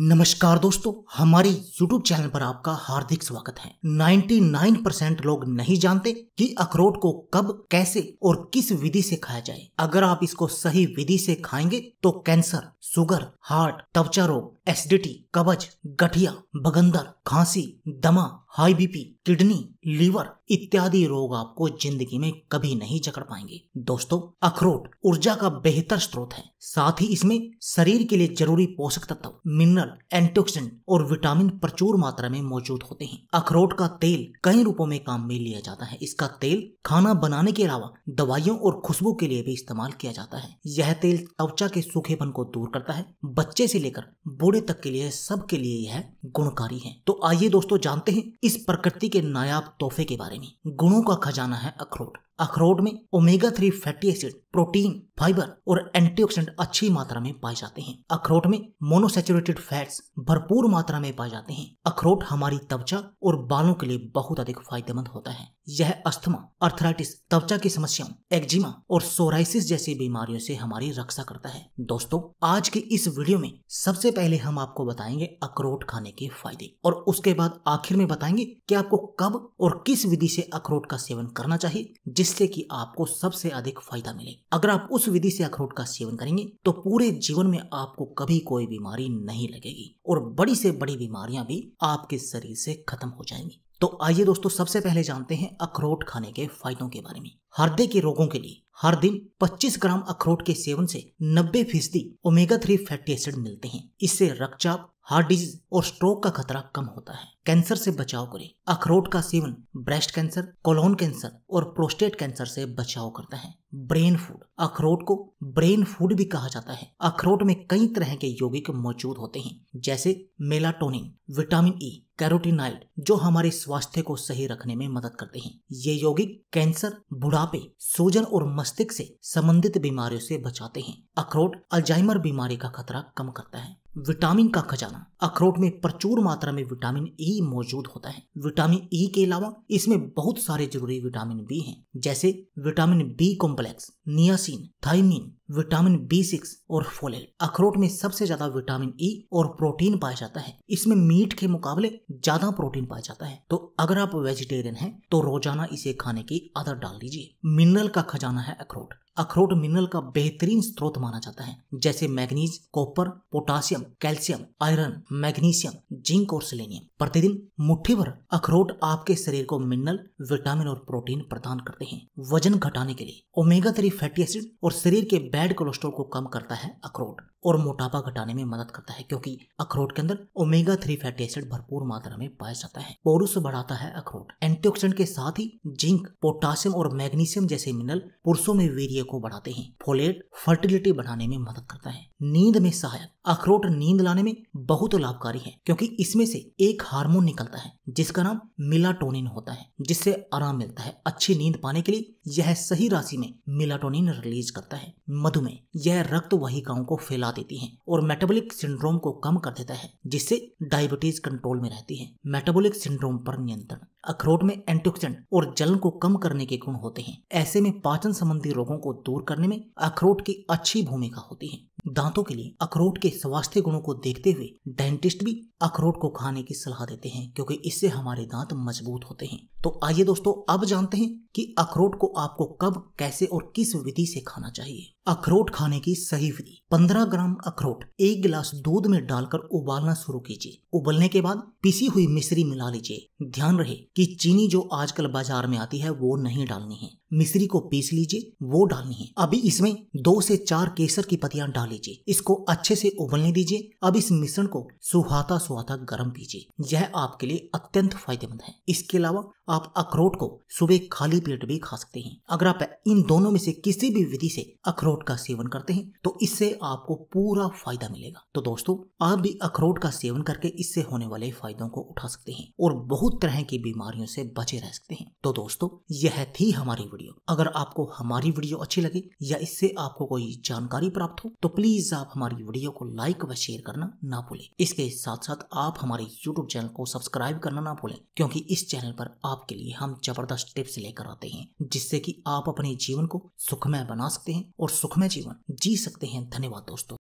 नमस्कार दोस्तों हमारे YouTube चैनल पर आपका हार्दिक स्वागत है 99% लोग नहीं जानते कि अखरोट को कब कैसे और किस विधि से खाया जाए अगर आप इसको सही विधि से खाएंगे तो कैंसर सुगर हार्ट त्वचा रोग एसिडिटी कब्ज गठिया बगंदर खांसी दमा हाई बीपी किडनी लीवर इत्यादि रोग आपको जिंदगी में कभी नहीं जकड़ पाएंगे दोस्तों अखरोट ऊर्जा का बेहतर स्रोत है साथ ही इसमें शरीर के लिए जरूरी पोषक तत्व मिनरल एंटीऑक्सीडेंट और विटामिन प्रचुर मात्रा में मौजूद होते हैं अखरोट का तेल कई रूपों में काम में लिया जाता है इसका तेल खाना बनाने के अलावा दवाइयों और खुशबू के लिए भी इस्तेमाल किया जाता है यह तेल त्वचा के सूखेपन को दूर करता है बच्चे से लेकर बूढ़े तक के लिए सबके लिए यह गुणकारी है तो आइए दोस्तों जानते हैं इस प्रकृति के नायाब तोहफे के बारे में गुणों का खजाना है अखरोट अखरोट में omega three fatty acid protein fibre और एंटीऑक्सीडेंट अच्छी मात्रा में पाए जाते हैं अखरोट में मोनोसेचुरेटेड फैट्स भरपूर मात्रा में पाए जाते हैं अखरोट हमारी त्वचा और बालों के लिए बहुत अधिक फायदेमंद होता है यह अस्थमा अर्थराइटिस त्वचा की समस्याओं एक्जिमा और सोराइसिस जैसी बीमारियों से हमारी रक्षा करता है दोस्तों आज के इस वीडियो में सबसे पहले हम आपको बताएंगे अखरोट खाने के फायदे और उसके बाद आखिर में बताएंगे की आपको कब और किस विधि से अखरोट का सेवन करना चाहिए जिस जिससे कि आपको सबसे अधिक फायदा मिले अगर आप उस विधि से अखरोट का सेवन करेंगे तो पूरे जीवन में आपको कभी कोई बीमारी नहीं लगेगी और बड़ी से बड़ी बीमारियां भी आपके शरीर से खत्म हो जाएंगी तो आइए दोस्तों सबसे पहले जानते हैं अखरोट खाने के फायदों के बारे में हृदय के रोगों के लिए हर दिन 25 ग्राम अखरोट के सेवन से 90 फीसदी ओमेगा थ्री फैटी एसिड मिलते हैं इससे रक्तचाप हार्ट डिजीज और स्ट्रोक का खतरा कम होता है कैंसर से बचाव करें अखरोट का सेवन ब्रेस्ट कैंसर कोलोन कैंसर और प्रोस्टेट कैंसर से बचाव करता है ब्रेन फूड अखरोट को ब्रेन फूड भी कहा जाता है अखरोट में कई तरह के यौगिक मौजूद होते हैं जैसे melatonin vitamin E e, carotenoid जो हमारे स्वास्थ्य को सही रखने में मदद करते हैं ये यौगिक कैंसर बुढ़ापे सूजन और मस्त मस्तिष्क से संबंधित बीमारियों से बचाते हैं अखरोट अल्जाइमर बीमारी का खतरा कम करता है विटामिन का खजाना अखरोट में प्रचुर मात्रा में विटामिन ई e मौजूद होता है विटामिन ई e के अलावा इसमें बहुत सारे जरूरी विटामिन बी हैं, जैसे vitamin B complex niacin thiamine vitamin B six और फोलेट अखरोट में सबसे ज्यादा विटामिन ई e और प्रोटीन पाया जाता है इसमें मीट के मुकाबले ज्यादा प्रोटीन पाया जाता है तो अगर आप वेजिटेरियन हैं तो रोजाना इसे खाने की आदत डाल दीजिए मिनरल का खजाना है अखरोट अखरोट मिनरल का बेहतरीन स्रोत माना जाता है जैसे manganese copper potassium calcium iron magnesium zinc और सिलेनियम प्रतिदिन मुट्ठी भर अखरोट आपके शरीर को मिनरल विटामिन और प्रोटीन प्रदान करते हैं वजन घटाने के लिए ओमेगा थ्री फैटी एसिड और शरीर के बैड कोलेस्ट्रॉल को कम करता है अखरोट और मोटापा घटाने में मदद करता है क्योंकि अखरोट के अंदर ओमेगा थ्री फैटी एसिड भरपूर मात्रा में पाया जाता है पोरुस बढ़ाता है अखरोट एंटीऑक्सीडेंट के साथ ही जिंक पोटासियम और मैग्नीशियम जैसे मिनरल पुरुषों में वीर्य को बढ़ाते हैं फोलेट फर्टिलिटी बढ़ाने में मदद करता है नींद में सहायक अखरोट नींद लाने में बहुत लाभकारी है क्योंकि इसमें से एक हार्मोन निकलता है जिसका नाम मिलाटोनिन होता है जिससे आराम मिलता है अच्छी नींद पाने के लिए यह सही राशि में मिलाटोनिन रिलीज करता है मधुमेह यह रक्त वाहिकाओं को फैलाता देती है और मेटाबॉलिक सिंड्रोम को कम कर देता है जिससे डायबिटीज कंट्रोल में रहती है मेटाबॉलिक सिंड्रोम पर नियंत्रण अखरोट में एंटीऑक्सीडेंट और जलन को कम करने के गुण होते हैं ऐसे में पाचन संबंधी रोगों को दूर करने में अखरोट की अच्छी भूमिका होती है दांतों के लिए अखरोट के स्वास्थ्य गुणों को देखते हुए डेंटिस्ट भी अखरोट को खाने की सलाह देते हैं क्योंकि इससे हमारे दांत मजबूत होते हैं तो आइए दोस्तों अब जानते हैं कि अखरोट को आपको कब कैसे और किस विधि से खाना चाहिए अखरोट खाने की सही विधि 15 ग्राम अखरोट एक गिलास दूध में डालकर उबालना शुरू कीजिए उबलने के बाद पिसी हुई मिश्री मिला लीजिए ध्यान रहे कि चीनी जो आजकल बाजार में आती है वो नहीं डालनी है मिश्री को पीस लीजिए वो डालनी है अभी इसमें दो से चार केसर की पत्तियां डाल लीजिए इसको अच्छे से उबलने दीजिए अब इस मिश्रण को सुहाता सुहाता गर्म पीजिए यह आपके लिए अत्यंत फायदेमंद है इसके अलावा आप अखरोट को सुबह खाली पेट भी खा सकते हैं अगर आप इन दोनों में से किसी भी विधि से अखरोट का सेवन करते हैं तो इससे आपको पूरा फायदा मिलेगा तो दोस्तों आप भी अखरोट का सेवन करके इससे होने वाले फायदों को उठा सकते हैं और बहुत तरह की बीमारियों से बचे रह सकते हैं तो दोस्तों यह थी हमारी वीडियो अगर आपको हमारी वीडियो अच्छी लगे या इससे आपको कोई जानकारी प्राप्त हो तो प्लीज आप हमारी वीडियो को लाइक व शेयर करना ना भूलें इसके साथ साथ आप हमारे यूट्यूब चैनल को सब्सक्राइब करना ना भूलें क्योंकि इस चैनल पर आपके लिए हम जबरदस्त टिप्स लेकर आते हैं जिससे की आप अपने जीवन को सुखमय बना सकते हैं और सुखमय जीवन जी सकते हैं धन्यवाद दोस्तों